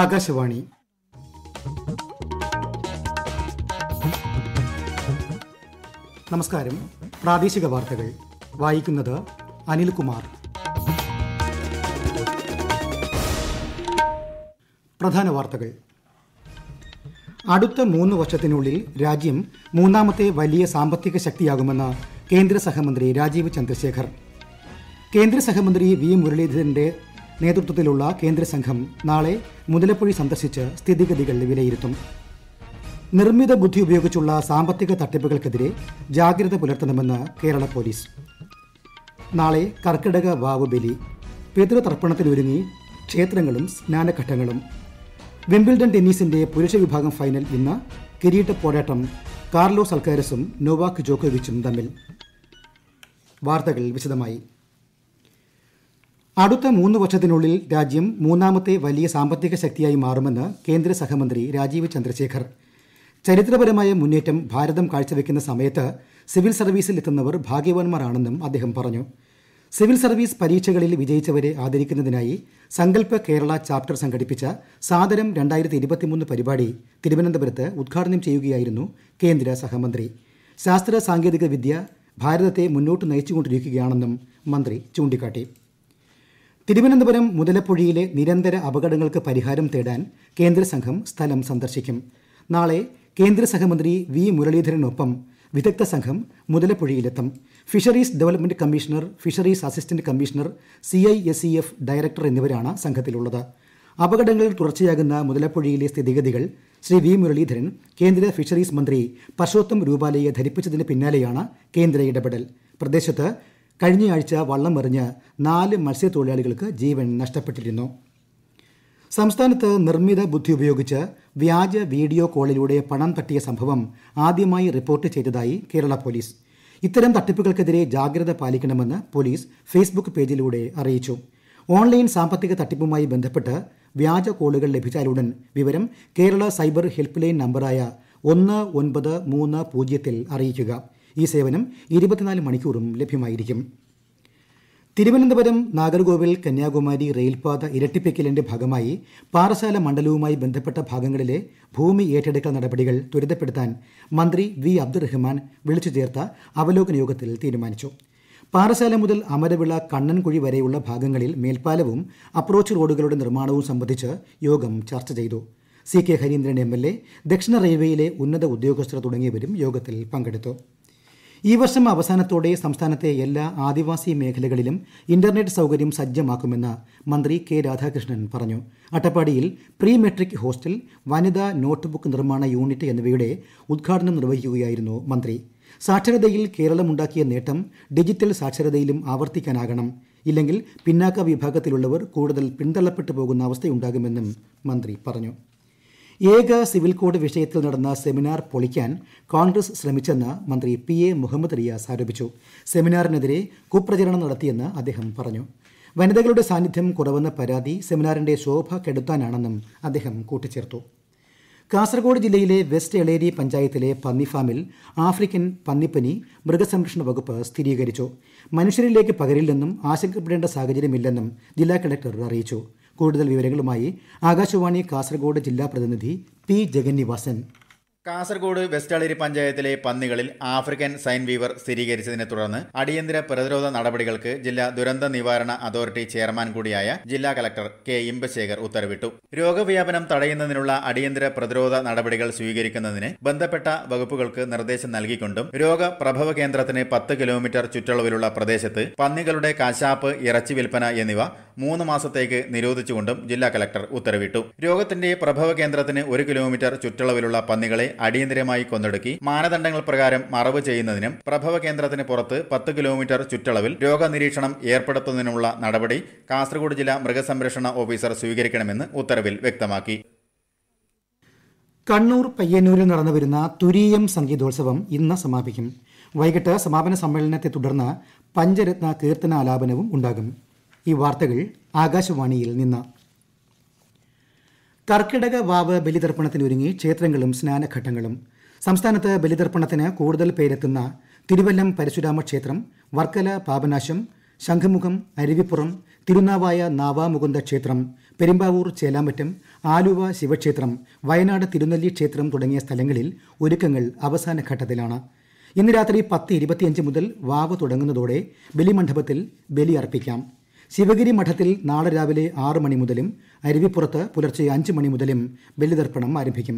ആകാശവാണി നമസ്കാരം പ്രാദേശിക വാർത്തകൾ വായിക്കുന്നത് അനിൽകുമാർ പ്രധാന വാർത്തകൾ അടുത്ത മൂന്ന് വർഷത്തിനുള്ളിൽ രാജ്യം മൂന്നാമത്തെ വലിയ സാമ്പത്തിക ശക്തിയാകുമെന്ന് കേന്ദ്ര സഹമന്ത്രി രാജീവ് ചന്ദ്രശേഖർ കേന്ദ്ര സഹമന്ത്രി വി മുരളീധരന്റെ നേതൃത്വത്തിലുള്ള കേന്ദ്ര സംഘം നാളെ മുതലപ്പുഴി സന്ദർശിച്ച് സ്ഥിതിഗതികൾ വിലയിരുത്തും നിർമ്മിത ബുദ്ധി ഉപയോഗിച്ചുള്ള സാമ്പത്തിക തട്ടിപ്പുകൾക്കെതിരെ ജാഗ്രത പുലർത്തണമെന്ന് കേരള പോലീസ് നാളെ കർക്കിടക വാവ് ബലി പിതൃതർപ്പണത്തിനൊരുങ്ങി ക്ഷേത്രങ്ങളും സ്നാനഘട്ടങ്ങളും വിംബിൾഡൺ ടെന്നീസിന്റെ പുരുഷ വിഭാഗം ഫൈനൽ ഇന്ന് കിരീട പോരാട്ടം കാർലോസ് അൽക്കാരസും നൊവാക് ജോക്കോവിച്ചും തമ്മിൽ വാർത്തകൾ വിശദമായി അടുത്ത മൂന്ന് വർഷത്തിനുള്ളിൽ രാജ്യം മൂന്നാമത്തെ വലിയ സാമ്പത്തിക ശക്തിയായി മാറുമെന്ന് കേന്ദ്ര സഹമന്ത്രി രാജീവ് ചന്ദ്രശേഖർ ചരിത്രപരമായ മുന്നേറ്റം ഭാരതം കാഴ്ചവെക്കുന്ന സമയത്ത് സിവിൽ സർവീസിൽ എത്തുന്നവർ ഭാഗ്യവാന്മാരാണെന്നും അദ്ദേഹം പറഞ്ഞു സിവിൽ സർവീസ് പരീക്ഷകളിൽ വിജയിച്ചവരെ ആദരിക്കുന്നതിനായി സങ്കല്പ കേരള ചാപ്റ്റർ സംഘടിപ്പിച്ച സാദരം രണ്ടായിരത്തി ഇരുപത്തിമൂന്ന് പരിപാടി തിരുവനന്തപുരത്ത് ഉദ്ഘാടനം ചെയ്യുകയായിരുന്നു കേന്ദ്ര സഹമന്ത്രി ശാസ്ത്ര സാങ്കേതിക വിദ്യ ഭാരതത്തെ മുന്നോട്ട് നയിച്ചുകൊണ്ടിരിക്കുകയാണെന്നും മന്ത്രി ചൂണ്ടിക്കാട്ടി തിരുവനന്തപുരം മുതലപ്പുഴയിലെ നിരന്തര അപകടങ്ങൾക്ക് പരിഹാരം തേടാൻ കേന്ദ്ര സംഘം സ്ഥലം സന്ദർശിക്കും നാളെ കേന്ദ്ര സഹമന്ത്രി വി മുരളീധരനൊപ്പം വിദഗ്ധ സംഘം മുതലപ്പുഴയിലെത്തും fisheries development commissioner fisheries assistant commissioner C I S E F director എന്നിവരാണ് സംഘത്തിലുള്ളത് അപകടങ്ങൾ തുടർച്ചയാകുന്ന മുതലപ്പുഴയിലെ സ്ഥിതിഗതികൾ ശ്രീ വി മുരളീധരൻ കേന്ദ്ര ഫിഷറീസ് മന്ത്രി പർഷോത്തം രൂപാലയെ ധരിപ്പിച്ചതിന് പിന്നാലെയാണ് കേന്ദ്ര ഇടപെടൽ പ്രദേശത്ത് കഴിഞ്ഞയാഴ്ച വള്ളം എറിഞ്ഞ് നാല് മത്സ്യത്തൊഴിലാളികൾക്ക് ജീവൻ നഷ്ടപ്പെട്ടിരുന്നു സംസ്ഥാനത്ത് നിർമ്മിത ബുദ്ധി ഉപയോഗിച്ച് വ്യാജ വീഡിയോ കോളിലൂടെ പണം തട്ടിയ സംഭവം ആദ്യമായി റിപ്പോർട്ട് ചെയ്തതായി കേരള പോലീസ് ഇത്തരം തട്ടിപ്പുകൾക്കെതിരെ ജാഗ്രത പാലിക്കണമെന്ന് പോലീസ് ഫേസ്ബുക്ക് പേജിലൂടെ അറിയിച്ചു ഓൺലൈൻ സാമ്പത്തിക തട്ടിപ്പുമായി ബന്ധപ്പെട്ട് വ്യാജ കോളുകൾ ലഭിച്ചാലുടൻ വിവരം കേരള സൈബർ ഹെൽപ്പ് ലൈൻ നമ്പറായ ഒന്ന് ഒൻപത് മൂന്ന് പൂജ്യത്തിൽ അറിയിക്കുക ഈ സേവനം ഇരുപത്തിനാല് മണിക്കൂറും ലഭ്യമായിരിക്കും തിരുവനന്തപുരം നാഗർകോവിൽ കന്യാകുമാരി റെയിൽപാത ഇരട്ടിപ്പിക്കലിന്റെ ഭാഗമായി പാറശാല മണ്ഡലവുമായി ബന്ധപ്പെട്ട ഭാഗങ്ങളിലെ ഭൂമി ഏറ്റെടുക്കൽ നടപടികൾ ത്വരിതപ്പെടുത്താൻ മന്ത്രി വി അബ്ദുറഹ്മാൻ വിളിച്ചു ചേർത്ത അവലോകന യോഗത്തിൽ തീരുമാനിച്ചു പാറശാല മുതൽ അമരവിള കണ്ണൻകുഴി വരെയുള്ള ഭാഗങ്ങളിൽ മേൽപ്പാലവും അപ്രോച്ച് റോഡുകളുടെ നിർമ്മാണവും സംബന്ധിച്ച് യോഗം ചർച്ച ചെയ്തു C K Hareendran M L A ദക്ഷിണ റെയിൽവേയിലെ ഉന്നത ഉദ്യോഗസ്ഥർ തുടങ്ങിയവരും യോഗത്തിൽ പങ്കെടുത്തു ഈ വർഷം അവസാനത്തോടെ സംസ്ഥാനത്തെ എല്ലാ ആദിവാസി മേഖലകളിലും ഇന്റർനെറ്റ് സൌകര്യം സജ്ജമാക്കുമെന്ന് മന്ത്രി കെ രാധാകൃഷ്ണൻ പറഞ്ഞു അട്ടപ്പാടിയിൽ പ്രീ മെട്രിക് ഹോസ്റ്റൽ വനിതാ നോട്ട്ബുക്ക് നിർമ്മാണ യൂണിറ്റ് എന്നിവയുടെ ഉദ്ഘാടനം നിർവഹിക്കുകയായിരുന്നു മന്ത്രി സാക്ഷരതയിൽ കേരളമുണ്ടാക്കിയ നേട്ടം ഡിജിറ്റൽ സാക്ഷരതയിലും ആവർത്തിക്കാനാകണം ഇല്ലെങ്കിൽ പിന്നാക്ക വിഭാഗത്തിലുള്ളവർ കൂടുതൽ പിന്തള്ളപ്പെട്ടു പോകുന്ന അവസ്ഥയുണ്ടാകുമെന്നും മന്ത്രി പറഞ്ഞു ഏക സിവിൽ കോഡ് വിഷയത്തിൽ നടന്ന സെമിനാർ പൊളിക്കാൻ കോൺഗ്രസ് ശ്രമിച്ചെന്ന് മന്ത്രി പി എ മുഹമ്മദ് റിയാസ് ആരോപിച്ചു സെമിനാറിനെതിരെ കുപ്രചരണം നടത്തിയെന്ന് അദ്ദേഹം പറഞ്ഞു വനിതകളുടെ സാന്നിധ്യം കുറവെന്ന പരാതി സെമിനാറിന്റെ ശോഭ കെടുത്താനാണെന്നും അദ്ദേഹം കൂട്ടിച്ചേർത്തു കാസർഗോഡ് ജില്ലയിലെ വെസ്റ്റ് എളേരി പഞ്ചായത്തിലെ പന്നിഫാമിൽ ആഫ്രിക്കൻ പന്നിപ്പനി മൃഗസംരക്ഷണ വകുപ്പ് സ്ഥിരീകരിച്ചു മനുഷ്യരിലേക്ക് പകരില്ലെന്നും ആശങ്കപ്പെടേണ്ട സാഹചര്യമില്ലെന്നും ജില്ലാ കളക്ടർ അറിയിച്ചു കൂടുതൽ വിവരങ്ങളുമായി ആകാശവാണി കാസർഗോഡ് ജില്ലാ പ്രതിനിധി പി ജഗന്നിവാസൻ കാസർഗോഡ് വെസ്റ്റാളേരി പഞ്ചായത്തിലെ പന്നികളിൽ ആഫ്രിക്കൻ സൈൻ വീവർ സ്ഥിരീകരിച്ചതിനെ തുടർന്ന് അടിയന്തര പ്രതിരോധ നടപടികൾക്ക് ജില്ലാ ദുരന്ത നിവാരണ അതോറിറ്റി ചെയർമാൻ കൂടിയായ ജില്ലാ കലക്ടർ കെ ഇമ്പശേഖർ ഉത്തരവിട്ടു രോഗവ്യാപനം തടയുന്നതിനുള്ള അടിയന്തര പ്രതിരോധ നടപടികൾ സ്വീകരിക്കുന്നതിന് ബന്ധപ്പെട്ട വകുപ്പുകൾക്ക് നിർദ്ദേശം നൽകിക്കൊണ്ടും രോഗപ്രഭവ കേന്ദ്രത്തിന് പത്ത് കിലോമീറ്റർ ചുറ്റളവിലുള്ള പ്രദേശത്ത് പന്നികളുടെ കശാപ്പ് ഇറച്ചി വിൽപ്പന എന്നിവ മൂന്ന് മാസത്തേക്ക് നിരോധിച്ചുകൊണ്ടും ജില്ലാ കലക്ടർ ഉത്തരവിട്ടു രോഗത്തിന്റെ പ്രഭവ കേന്ദ്രത്തിന് ഒരു കിലോമീറ്റർ ചുറ്റളവിലുള്ള പന്നികളെ അടിയന്തിരമായി കൊന്നൊടുക്കി മാനദണ്ഡങ്ങൾ പ്രകാരം മറവ് ചെയ്യുന്നതിനും പ്രഭവ കേന്ദ്രത്തിന് പുറത്ത് പത്ത് കിലോമീറ്റർ ചുറ്റളവിൽ രോഗനിരീക്ഷണം ഏർപ്പെടുത്തുന്നതിനുമുള്ള നടപടി കാസർഗോഡ് ജില്ലാ മൃഗസംരക്ഷണ ഓഫീസർ സ്വീകരിക്കണമെന്ന് ഉത്തരവിൽ വ്യക്തമാക്കി കണ്ണൂർ പയ്യന്നൂരിൽ നടന്നുവരുന്ന തുരീയം സംഗീതോത്സവം ഇന്ന് സമാപിക്കും വൈകിട്ട് സമാപന സമ്മേളനത്തെ തുടർന്ന് പഞ്ചരത്ന കീർത്തനാലാപനവും ഉണ്ടാകും ഈ വാർത്തകൾ ആകാശവാണിയിൽ നിന്ന് കർക്കിടക വാവ് ബലിതർപ്പണത്തിനൊരുങ്ങി ക്ഷേത്രങ്ങളും സ്നാനഘട്ടങ്ങളും സംസ്ഥാനത്ത് ബലിതർപ്പണത്തിന് കൂടുതൽ പേരെത്തുന്ന തിരുവല്ലം പരശുരാമ ക്ഷേത്രം വർക്കല പാപനാശം ശംഖുമുഖം അരുവിപ്പുറം തിരുനാവായ നാവാമുകുന്ദ ക്ഷേത്രം പെരുമ്പാവൂർ ചേലാമറ്റം ആലുവ ശിവക്ഷേത്രം വയനാട് തിരുനെല്ലി ക്ഷേത്രം തുടങ്ങിയ സ്ഥലങ്ങളിൽ ഒരുക്കങ്ങൾ അവസാന ഘട്ടത്തിലാണ് ഇന്ന് രാത്രി പത്ത് ഇരുപത്തിയഞ്ച് മുതൽ വാവ് തുടങ്ങുന്നതോടെ ബലിമണ്ഡപത്തിൽ ബലി അർപ്പിക്കാം ശിവഗിരി മഠത്തിൽ നാളെ രാവിലെ ആറ് മണി മുതലും അരുവിപ്പുറത്ത് പുലർച്ചെ അഞ്ച് മണി മുതലും ബലിതർപ്പണം ആരംഭിക്കും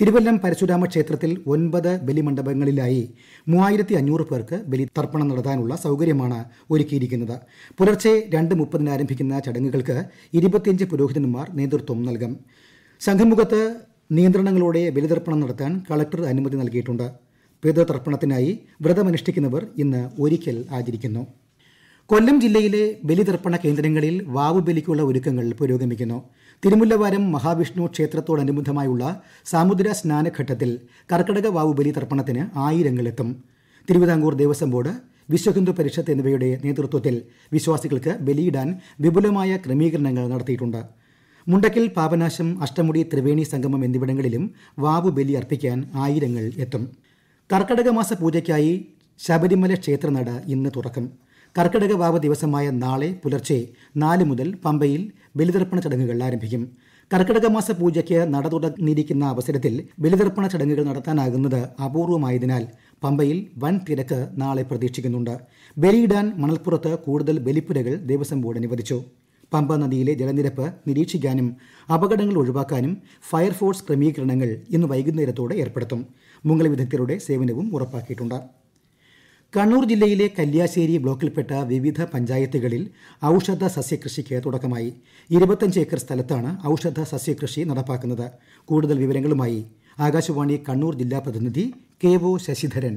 തിരുവല്ലം പരശുരാമ ക്ഷേത്രത്തിൽ ഒൻപത് ബലിമണ്ഡപങ്ങളിലായി മൂവായിരത്തി അഞ്ഞൂറ് പേർക്ക് ബലിതർപ്പണം നടത്താനുള്ള സൗകര്യമാണ് ഒരുക്കിയിരിക്കുന്നത് പുലർച്ചെ രണ്ട് മുപ്പതിന് ആരംഭിക്കുന്ന ചടങ്ങുകൾക്ക് ഇരുപത്തിയഞ്ച് പുരോഹിതന്മാർ നേതൃത്വം നൽകും സംഘമുഖത്ത് നിയന്ത്രണങ്ങളോടെ ബലിതർപ്പണം നടത്താൻ കളക്ടർ അനുമതി നൽകിയിട്ടുണ്ട് പിതൃതർപ്പണത്തിനായി വ്രതമനുഷ്ഠിക്കുന്നവർ ഇന്ന് ഒരിക്കൽ ആചരിക്കുന്നു കൊല്ലം ജില്ലയിലെ ബലിതർപ്പണ കേന്ദ്രങ്ങളിൽ വാവുബലിക്കുള്ള ഒരുക്കങ്ങൾ പുരോഗമിക്കുന്നു തിരുമുല്ലവാരം മഹാവിഷ്ണു ക്ഷേത്രത്തോടനുബന്ധമായുള്ള സാമുദ്ര സ്നാനഘട്ടത്തിൽ കർക്കടക വാവുബലി തർപ്പണത്തിന് ആയിരങ്ങളെത്തും തിരുവിതാംകൂർ ദേവസ്വം ബോർഡ് വിശ്വഹിന്ദു പരിഷത്ത് എന്നിവയുടെ നേതൃത്വത്തിൽ വിശ്വാസികൾക്ക് ബലിയിടാൻ വിപുലമായ ക്രമീകരണങ്ങൾ നടത്തിയിട്ടുണ്ട് മുണ്ടക്കിൽ പാപനാശം അഷ്ടമുടി ത്രിവേണി സംഗമം എന്നിവിടങ്ങളിലും വാവു ബലി അർപ്പിക്കാൻ ആയിരങ്ങൾ എത്തും കർക്കടക പൂജയ്ക്കായി ശബരിമല ക്ഷേത്രനട ഇന്ന് തുറക്കും കർക്കിടക വാവ് ദിവസമായ നാളെ പുലർച്ചെ നാല് മുതൽ പമ്പയിൽ ബലിതർപ്പണ ചടങ്ങുകൾ ആരംഭിക്കും മാസ പൂജയ്ക്ക് നട തുടങ്ങിയിരിക്കുന്ന അവസരത്തിൽ ബലിതർപ്പണ ചടങ്ങുകൾ നടത്താനാകുന്നത് അപൂർവമായതിനാൽ പമ്പയിൽ വൻ തിരക്ക് നാളെ പ്രതീക്ഷിക്കുന്നുണ്ട് ബലിയിടാൻ മണൽപ്പുറത്ത് കൂടുതൽ ബലിപ്പുരകൾ ദേവസ്വം ബോർഡ് അനുവദിച്ചു പമ്പ നദിയിലെ ജലനിരപ്പ് നിരീക്ഷിക്കാനും അപകടങ്ങൾ ഒഴിവാക്കാനും ഫയർഫോഴ്സ് ക്രമീകരണങ്ങൾ ഇന്ന് വൈകുന്നേരത്തോടെ ഏർപ്പെടുത്തും മുങ്ങൽ വിദഗ്ധരുടെ സേവനവും ഉറപ്പാക്കിയിട്ടുണ്ട് കണ്ണൂർ ജില്ലയിലെ കല്യാശ്ശേരി ബ്ലോക്കിൽപ്പെട്ട വിവിധ പഞ്ചായത്തുകളിൽ ഔഷധ സസ്യകൃഷിക്ക് തുടക്കമായി ഇരുപത്തഞ്ച് ഏക്കർ സ്ഥലത്താണ് ഔഷധ സസ്യകൃഷി നടപ്പാക്കുന്നത് കൂടുതൽ വിവരങ്ങളുമായി ആകാശവാണി കണ്ണൂർ ജില്ലാ പ്രതിനിധി കെ ഒ ശശിധരൻ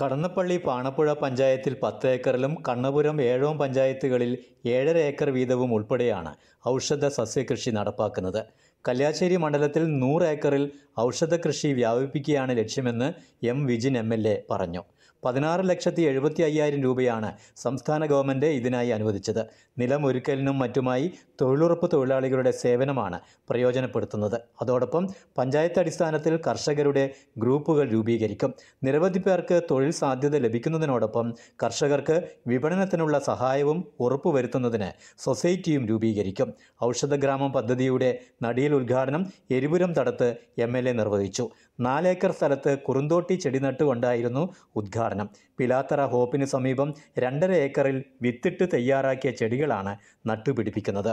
കടന്നപ്പള്ളി പാണപ്പുഴ പഞ്ചായത്തിൽ പത്ത് ഏക്കറിലും കണ്ണപുരം ഏഴോം പഞ്ചായത്തുകളിൽ ഏഴര ഏക്കർ വീതവും ഉൾപ്പെടെയാണ് ഔഷധ സസ്യകൃഷി നടപ്പാക്കുന്നത് കല്യാശ്ശേരി മണ്ഡലത്തിൽ നൂറ് ഏക്കറിൽ ഔഷധ കൃഷി വ്യാപിപ്പിക്കുകയാണ് ലക്ഷ്യമെന്ന് M Vijin M L A പറഞ്ഞു പതിനാറ് ലക്ഷത്തി എഴുപത്തി അയ്യായിരം രൂപയാണ് സംസ്ഥാന ഗവൺമെൻറ് ഇതിനായി അനുവദിച്ചത് നിലമൊരുക്കലിനും മറ്റുമായി തൊഴിലുറപ്പ് തൊഴിലാളികളുടെ സേവനമാണ് പ്രയോജനപ്പെടുത്തുന്നത് അതോടൊപ്പം പഞ്ചായത്ത് അടിസ്ഥാനത്തിൽ കർഷകരുടെ ഗ്രൂപ്പുകൾ രൂപീകരിക്കും നിരവധി പേർക്ക് തൊഴിൽ സാധ്യത ലഭിക്കുന്നതിനോടൊപ്പം കർഷകർക്ക് വിപണനത്തിനുള്ള സഹായവും ഉറപ്പുവരുത്തുന്നതിന് സൊസൈറ്റിയും രൂപീകരിക്കും ഔഷധഗ്രാമം പദ്ധതിയുടെ നടിയിൽ ഉദ്ഘാടനം എരിപുരം തടത്ത് എം നിർവഹിച്ചു നാലേക്കർ സ്ഥലത്ത് കുറുന്തോട്ടി ചെടി നട്ടുകൊണ്ടായിരുന്നു ഉദ്ഘാടനം പിലാത്തറ ഹോപ്പിന് സമീപം രണ്ടര ഏക്കറിൽ വിത്തിട്ട് തയ്യാറാക്കിയ ചെടികളാണ് നട്ടുപിടിപ്പിക്കുന്നത്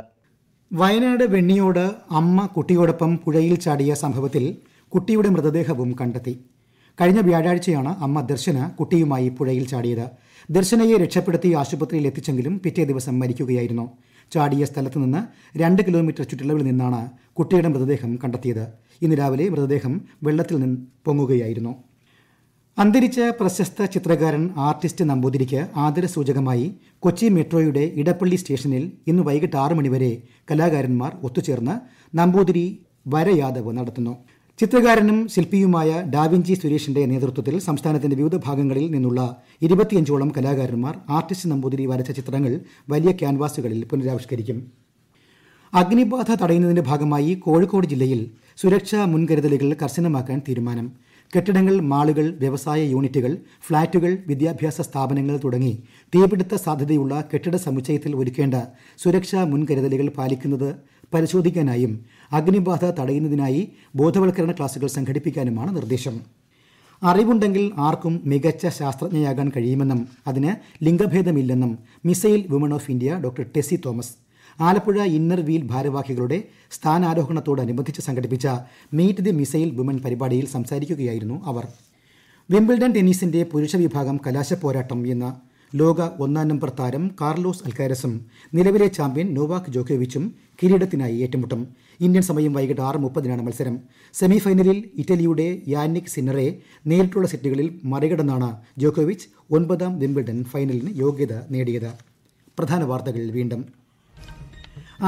വയനാട് വെണ്ണിയോട് അമ്മ കുട്ടിയോടൊപ്പം പുഴയിൽ ചാടിയ സംഭവത്തിൽ കുട്ടിയുടെ മൃതദേഹവും കണ്ടെത്തി കഴിഞ്ഞ വ്യാഴാഴ്ചയാണ് അമ്മ ദർശന കുട്ടിയുമായി പുഴയിൽ ചാടിയത് ദർശനയെ രക്ഷപ്പെടുത്തി ആശുപത്രിയിൽ എത്തിച്ചെങ്കിലും പിറ്റേ ദിവസം മരിക്കുകയായിരുന്നു ചാടിയ സ്ഥലത്ത് നിന്ന് രണ്ട് കിലോമീറ്റർ ചുറ്റളവിൽ നിന്നാണ് കുട്ടിയുടെ മൃതദേഹം കണ്ടെത്തിയത് ഇന്ന് രാവിലെ മൃതദേഹം വെള്ളത്തിൽ നിന്ന് പൊങ്ങുകയായിരുന്നു അന്തരിച്ച പ്രശസ്ത ചിത്രകാരൻ ആർട്ടിസ്റ്റ് നമ്പൂതിരിക്ക് ആദരസൂചകമായി കൊച്ചി മെട്രോയുടെ ഇടപ്പള്ളി സ്റ്റേഷനിൽ ഇന്ന് വൈകിട്ട് ആറ് മണിവരെ കലാകാരന്മാർ ഒത്തുചേർന്ന് നമ്പൂതിരി വരയാദവ് നടത്തുന്നു ചിത്രകാരനും ശില്പിയുമായ ഡാവിഞ്ചി സുരേഷിന്റെ നേതൃത്വത്തിൽ സംസ്ഥാനത്തിന്റെ വിവിധ ഭാഗങ്ങളിൽ നിന്നുള്ള ഇരുപത്തിയഞ്ചോളം കലാകാരന്മാർ ആർട്ടിസ്റ്റ് നമ്പൂതിരി വരച്ച ചിത്രങ്ങൾ വലിയ ക്യാൻവാസുകളിൽ പുനരാവിഷ്കരിക്കും അഗ്നിബാധ തടയുന്നതിന്റെ ഭാഗമായി കോഴിക്കോട് ജില്ലയിൽ സുരക്ഷാ മുൻകരുതലുകൾ കർശനമാക്കാൻ തീരുമാനം കെട്ടിടങ്ങൾ മാളുകൾ വ്യവസായ യൂണിറ്റുകൾ ഫ്ളാറ്റുകൾ വിദ്യാഭ്യാസ സ്ഥാപനങ്ങൾ തുടങ്ങി തീപിടുത്ത സാധ്യതയുള്ള കെട്ടിട സമുച്ചയത്തിൽ ഒരുക്കേണ്ട സുരക്ഷാ മുൻകരുതലുകൾ പാലിക്കുന്നത് പരിശോധിക്കാനായും അഗ്നിബാധ തടയുന്നതിനായി ബോധവൽക്കരണ ക്ലാസുകൾ സംഘടിപ്പിക്കാനുമാണ് നിർദ്ദേശം അറിവുണ്ടെങ്കിൽ ആർക്കും മികച്ച ശാസ്ത്രജ്ഞയാകാൻ കഴിയുമെന്നും അതിന് ലിംഗഭേദമില്ലെന്നും missile woman of India doctor Tessy Thomas Alappuzha inner wheel ഭാരവാഹികളുടെ സ്ഥാനാരോഹണത്തോടനുബന്ധിച്ച് സംഘടിപ്പിച്ച മീറ്റ് ദി മിസൈൽ വുമൺ പരിപാടിയിൽ സംസാരിക്കുകയായിരുന്നു അവർ വിംബിൾഡൺ ടെന്നീസിന്റെ പുരുഷ വിഭാഗം കലാശപ്പോരാട്ടം എന്ന ലോക ഒന്നാം നമ്പർ താരം കാർലോസ് അൽക്കാരസും നിലവിലെ ചാമ്പ്യൻ നോവാക് ജോക്കോവിച്ചും കിരീടത്തിനായി ഏറ്റുമുട്ടും ഇന്ത്യൻ സമയം വൈകിട്ട് ആറ് മുപ്പതിനാണ് മത്സരം സെമിഫൈനലിൽ ഇറ്റലിയുടെ യാനിക് സിന്നറെ നേരിട്ടുള്ള സെറ്റുകളിൽ മറികടന്നാണ് ജോക്കോവിച്ച് ഒൻപതാം വിംബിൾഡൺ ഫൈനലിന് യോഗ്യത നേടിയത് പ്രധാന വാർത്തകൾ വീണ്ടും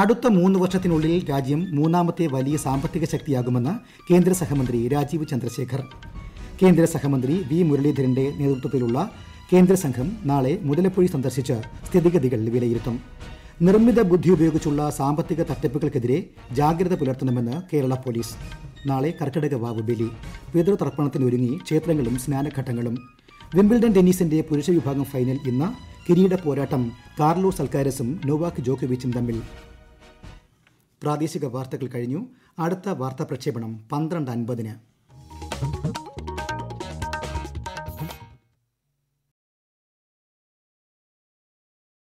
അടുത്ത മൂന്ന് വർഷത്തിനുള്ളിൽ രാജ്യം മൂന്നാമത്തെ വലിയ സാമ്പത്തിക ശക്തിയാകുമെന്ന് കേന്ദ്ര സഹമന്ത്രി രാജീവ് ചന്ദ്രശേഖർ കേന്ദ്ര സഹമന്ത്രി വി മുരളീധരന്റെ നേതൃത്വത്തിലുള്ള കേന്ദ്രസംഘം നാളെ മുതലപ്പുഴി സന്ദർശിച്ച് സ്ഥിതിഗതികൾ വിലയിരുത്തും നിർമ്മിത ബുദ്ധി ഉപയോഗിച്ചുള്ള സാമ്പത്തിക തട്ടിപ്പുകൾക്കെതിരെ ജാഗ്രത പുലർത്തണമെന്ന് കേരള പോലീസ് നാളെ കർക്കിടക വാവ് ബലി പിതൃതർപ്പണത്തിനൊരുങ്ങി ക്ഷേത്രങ്ങളും സ്നാനഘട്ടങ്ങളും വിംബിൾഡൺ ടെന്നീസിന്റെ പുരുഷ വിഭാഗം ഫൈനൽ ഇന്ന് കിരീട പോരാട്ടം കാർലോസ് സൽക്കാരസും നോവാക് ജോക്കോവിച്ചും തമ്മിൽ പ്രാദേശിക വാർത്തകൾ കഴിഞ്ഞു അടുത്ത വാർത്താ പ്രക്ഷേപണം പന്ത്രണ്ട് അൻപതിന്